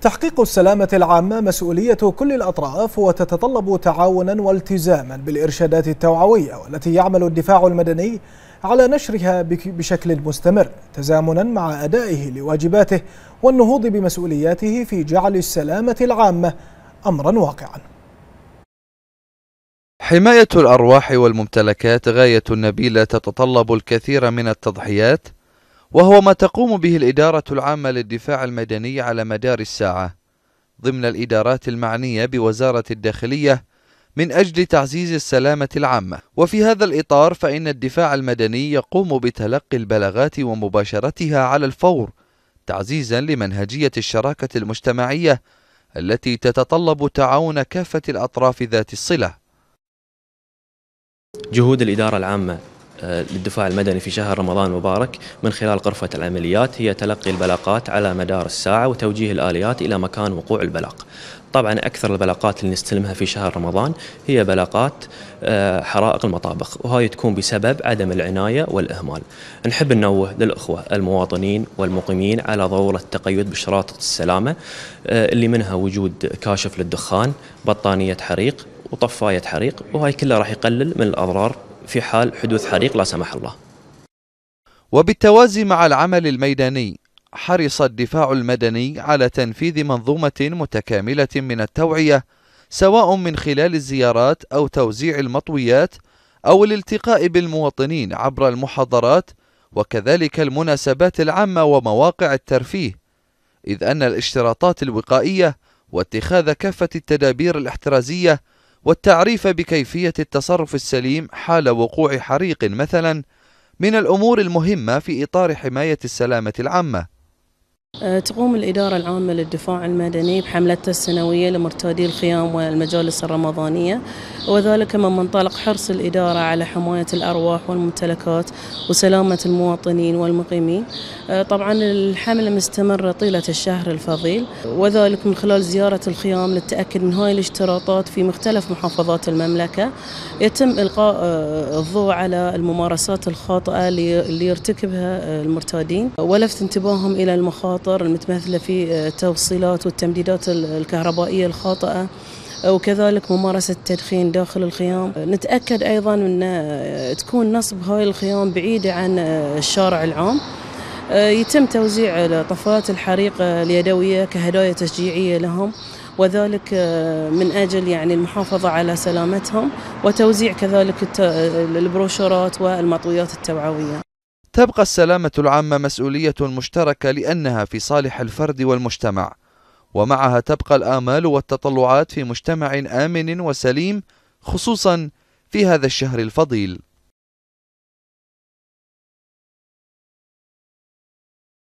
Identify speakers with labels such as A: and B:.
A: تحقيق السلامة العامة مسؤولية كل الأطراف وتتطلب تعاونا والتزاما بالإرشادات التوعوية والتي يعمل الدفاع المدني على نشرها بشكل مستمر تزامنا مع أدائه لواجباته والنهوض بمسؤولياته في جعل السلامة العامة أمرا واقعا
B: حماية الأرواح والممتلكات غاية نبيلة تتطلب الكثير من التضحيات وهو ما تقوم به الإدارة العامة للدفاع المدني على مدار الساعة ضمن الإدارات المعنية بوزارة الداخلية من أجل تعزيز السلامة العامة وفي هذا الإطار فإن الدفاع المدني يقوم بتلقي البلاغات ومباشرتها على الفور تعزيزا لمنهجية الشراكة المجتمعية التي تتطلب تعاون كافة الأطراف ذات الصلة جهود الإدارة العامة آه، للدفاع المدني في شهر
C: رمضان المبارك من خلال غرفة العمليات هي تلقي البلاقات على مدار الساعة وتوجيه الآليات إلى مكان وقوع البلاق طبعا أكثر البلاقات اللي نستلمها في شهر رمضان هي بلاقات آه، حرائق المطابخ وهاي تكون بسبب عدم العناية والإهمال نحب ننوه للأخوة المواطنين والمقيمين على ضرورة التقيد بشراطة السلامة آه، اللي منها وجود كاشف للدخان بطانية حريق وطفاية
B: حريق وهاي كلها راح يقلل من الأضرار في حال حدوث حريق لا سمح الله وبالتوازي مع العمل الميداني حرص الدفاع المدني على تنفيذ منظومة متكاملة من التوعية سواء من خلال الزيارات أو توزيع المطويات أو الالتقاء بالمواطنين عبر المحاضرات وكذلك المناسبات العامة ومواقع الترفيه إذ أن الاشتراطات الوقائية واتخاذ كافة التدابير الاحترازية والتعريف بكيفية التصرف السليم حال وقوع حريق مثلا من الأمور المهمة في إطار حماية السلامة العامة
D: أه، تقوم الإدارة العامة للدفاع المدني بحملتها السنوية لمرتادي الخيام والمجالس الرمضانية وذلك من منطلق حرص الإدارة على حماية الأرواح والممتلكات وسلامة المواطنين والمقيمين آه، طبعا الحملة مستمرة طيلة الشهر الفضيل وذلك من خلال زيارة الخيام للتأكد من هاي الاشتراطات في مختلف محافظات المملكة يتم إلقاء آه، الضوء على الممارسات الخاطئة اللي يرتكبها آه، المرتادين ولفت انتباههم إلى المخاطر المتمثلة في التوصيلات والتمديدات الكهربائية الخاطئة وكذلك ممارسة التدخين داخل الخيام نتأكد أيضا أن تكون نصب هاي الخيام بعيدة عن الشارع العام يتم توزيع طفرات الحريق اليدوية كهدايا تشجيعية لهم وذلك من أجل يعني المحافظة على سلامتهم وتوزيع كذلك البروشورات والمطويات التوعوية
B: تبقى السلامة العامة مسؤولية مشتركة لأنها في صالح الفرد والمجتمع ومعها تبقى الآمال والتطلعات في مجتمع آمن وسليم خصوصا في هذا الشهر الفضيل